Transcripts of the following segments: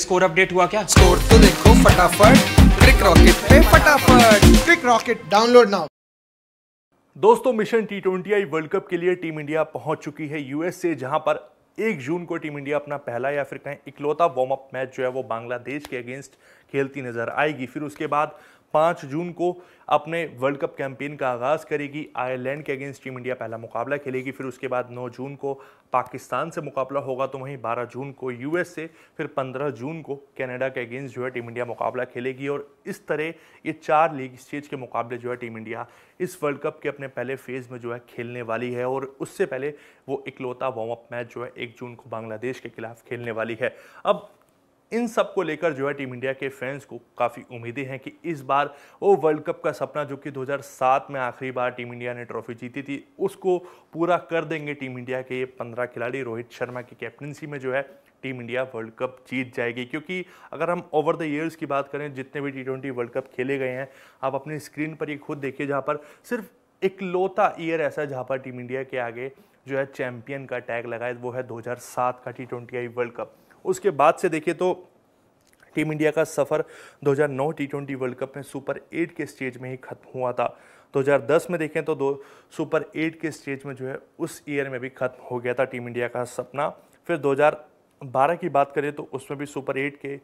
score update हुआ क्या score तो देखो फटाफट क्रिक रॉकेट पे फटाफट क्रिक रॉकेट डाउनलोड नाउ दोस्तों mission T twenty world cup के लिए टीम इंडिया पहुंच चुकी है यूएस से जहां पर एक जून को टीम इंडिया अपना पहला या फिर कहें इकलौता वार्म अप मैच जो है वो बांग्लादेश के अगेंस्ट खेलती नजर आएगी फिर उसके बाद पाँच जून को अपने वर्ल्ड कप कैंपेन का आगाज़ करेगी आयरलैंड के अगेंस्ट टीम इंडिया पहला मुकाबला खेलेगी फिर उसके बाद 9 जून को पाकिस्तान से मुकाबला होगा तो वहीं 12 जून को यूएस से फिर 15 जून को कनाडा के अगेंस्ट जो है टीम इंडिया मुकाबला खेलेगी और इस तरह ये चार लीग स्टेज के मुकाबले जो है टीम इंडिया इस वर्ल्ड कप के अपने पहले फेज़ में जो है खेलने वाली है और उससे पहले वो इकलौता वार्म अप मैच जो है एक जून को बांग्लादेश के खिलाफ खेलने वाली है अब इन सब को लेकर जो है टीम इंडिया के फैंस को काफ़ी उम्मीदें हैं कि इस बार वो वर्ल्ड कप का सपना जो कि 2007 में आखिरी बार टीम इंडिया ने ट्रॉफी जीती थी उसको पूरा कर देंगे टीम इंडिया के ये पंद्रह खिलाड़ी रोहित शर्मा की कैप्टनसी में जो है टीम इंडिया वर्ल्ड कप जीत जाएगी क्योंकि अगर हम ओवर द ईयर्स की बात करें जितने भी टी ट्वेंटी वर्ल्ड कप खेले गए हैं आप अपनी स्क्रीन पर ये खुद देखिए जहाँ पर सिर्फ इकलौता ईयर ऐसा जहाँ पर टीम इंडिया के आगे जो है चैम्पियन का टैग लगा है वो है 2007 का T twenty I world cup उसके बाद से देखिए तो टीम इंडिया का सफ़र 2009 टी ट्वेंटी वर्ल्ड कप में सुपर एट के स्टेज में ही खत्म हुआ था 2010 में देखें तो दो सुपर एट के स्टेज में जो है उस ईयर में भी खत्म हो गया था टीम इंडिया का सपना फिर बारह की बात करें तो उसमें भी सुपर एट के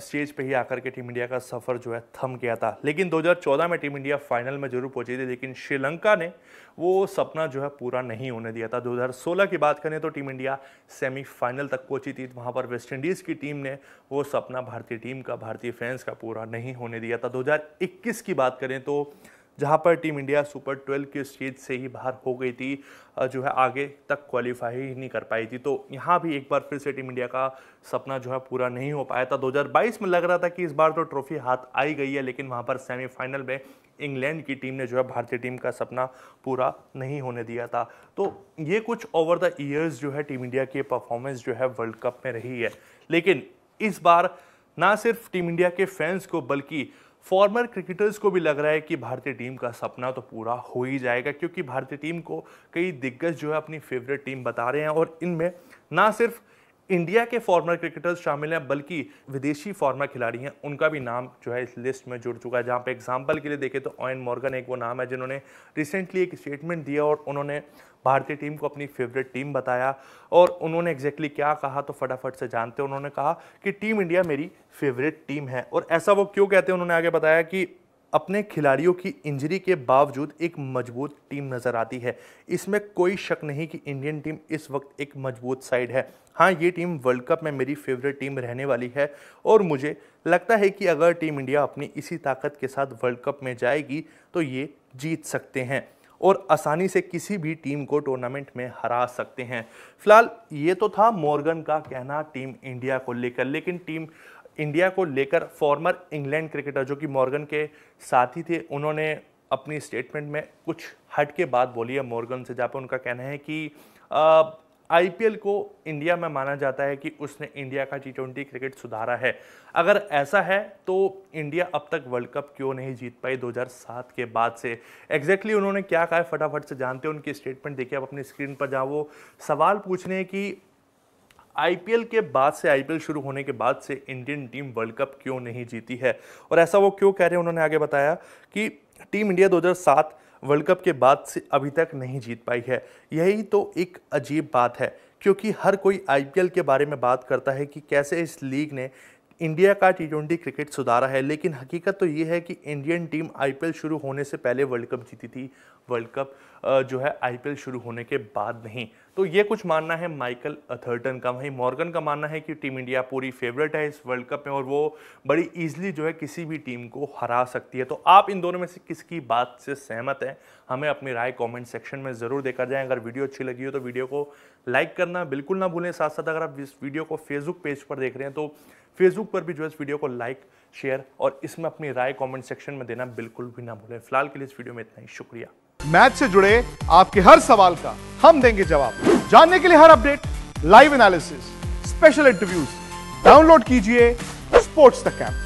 स्टेज पे ही आकर के टीम इंडिया का सफ़र जो है थम गया था लेकिन 2014 में टीम इंडिया फाइनल में जरूर पहुंची थी लेकिन श्रीलंका ने वो सपना जो है पूरा नहीं होने दिया था 2016 की बात करें तो टीम इंडिया सेमीफाइनल तक पहुंची थी वहाँ पर वेस्ट इंडीज़ की टीम ने वो सपना भारतीय टीम का भारतीय फैंस का पूरा नहीं होने दिया था दो की बात करें तो जहां पर टीम इंडिया सुपर ट्वेल्व की स्टेज से ही बाहर हो गई थी जो है आगे तक क्वालिफाई ही नहीं कर पाई थी तो यहाँ भी एक बार फिर से टीम इंडिया का सपना जो है पूरा नहीं हो पाया था 2022 में लग रहा था कि इस बार तो ट्रॉफी हाथ आई गई है लेकिन वहाँ पर सेमीफाइनल में इंग्लैंड की टीम ने जो है भारतीय टीम का सपना पूरा नहीं होने दिया था तो ये कुछ ओवर द ईयर्स जो है टीम इंडिया की परफॉर्मेंस जो है वर्ल्ड कप में रही है लेकिन इस बार ना सिर्फ टीम इंडिया के फैंस को बल्कि फॉर्मर क्रिकेटर्स को भी लग रहा है कि भारतीय टीम का सपना तो पूरा हो ही जाएगा क्योंकि भारतीय टीम को कई दिग्गज जो है अपनी फेवरेट टीम बता रहे हैं और इनमें ना सिर्फ इंडिया के फॉर्मर क्रिकेटर्स शामिल हैं बल्कि विदेशी फॉर्मर खिलाड़ी हैं उनका भी नाम जो है इस लिस्ट में जुड़ चुका है जहाँ पे एग्जांपल के लिए देखें तो ऑयन मॉर्गन एक वो नाम है जिन्होंने रिसेंटली एक स्टेटमेंट दिया और उन्होंने भारतीय टीम को अपनी फेवरेट टीम बताया और उन्होंने एग्जैक्टली exactly क्या कहा तो फटाफट से जानते उन्होंने कहा कि टीम इंडिया मेरी फेवरेट टीम है और ऐसा वो क्यों कहते हैं उन्होंने आगे बताया कि अपने खिलाड़ियों की इंजरी के बावजूद एक मजबूत टीम नज़र आती है इसमें कोई शक नहीं कि इंडियन टीम इस वक्त एक मजबूत साइड है हाँ ये टीम वर्ल्ड कप में मेरी फेवरेट टीम रहने वाली है और मुझे लगता है कि अगर टीम इंडिया अपनी इसी ताकत के साथ वर्ल्ड कप में जाएगी तो ये जीत सकते हैं और आसानी से किसी भी टीम को टूर्नामेंट में हरा सकते हैं फिलहाल ये तो था मॉर्गन का कहना टीम इंडिया को लेकर लेकिन टीम इंडिया को लेकर फॉर्मर इंग्लैंड क्रिकेटर जो कि मॉर्गन के साथी थे उन्होंने अपनी स्टेटमेंट में कुछ हट के बात बोली है मॉर्गन से जहाँ पर उनका कहना है कि आईपीएल को इंडिया में माना जाता है कि उसने इंडिया का टी ट्वेंटी क्रिकेट सुधारा है अगर ऐसा है तो इंडिया अब तक वर्ल्ड कप क्यों नहीं जीत पाई 2007 के बाद से एग्जैक्टली exactly उन्होंने क्या कहा फटाफट से जानते हैं उनकी स्टेटमेंट देखिए आप अपनी स्क्रीन पर जहाँ वो सवाल पूछने की आईपीएल के बाद से आईपीएल शुरू होने के बाद से इंडियन टीम वर्ल्ड कप क्यों नहीं जीती है और ऐसा वो क्यों कह रहे हैं उन्होंने आगे बताया कि टीम इंडिया 2007 वर्ल्ड कप के बाद से अभी तक नहीं जीत पाई है यही तो एक अजीब बात है क्योंकि हर कोई आईपीएल के बारे में बात करता है कि कैसे इस लीग ने इंडिया का टी ट्वेंटी क्रिकेट सुधारा है लेकिन हकीकत तो ये है कि इंडियन टीम आईपीएल शुरू होने से पहले वर्ल्ड कप जीती थी वर्ल्ड कप जो है आईपीएल शुरू होने के बाद नहीं तो ये कुछ मानना है माइकल अथर्टन का वहीं मॉर्गन का मानना है कि टीम इंडिया पूरी फेवरेट है इस वर्ल्ड कप में और वो बड़ी ईजिली जो है किसी भी टीम को हरा सकती है तो आप इन दोनों में से किसकी बात से सहमत हैं हमें अपनी राय कमेंट सेक्शन में ज़रूर देकर जाए अगर वीडियो अच्छी लगी हो तो वीडियो को लाइक करना बिल्कुल ना भूलें साथ साथ अगर आप इस वीडियो को फेसबुक पेज पर देख रहे हैं तो फेसबुक पर भी जो है इस वीडियो को लाइक शेयर और इसमें अपनी राय कमेंट सेक्शन में देना बिल्कुल भी ना भूलें फिलहाल के लिए इस वीडियो में इतना ही शुक्रिया मैच से जुड़े आपके हर सवाल का हम देंगे जवाब जानने के लिए हर update live analysis special interviews download कीजिए स्पोर्ट्स द कैंप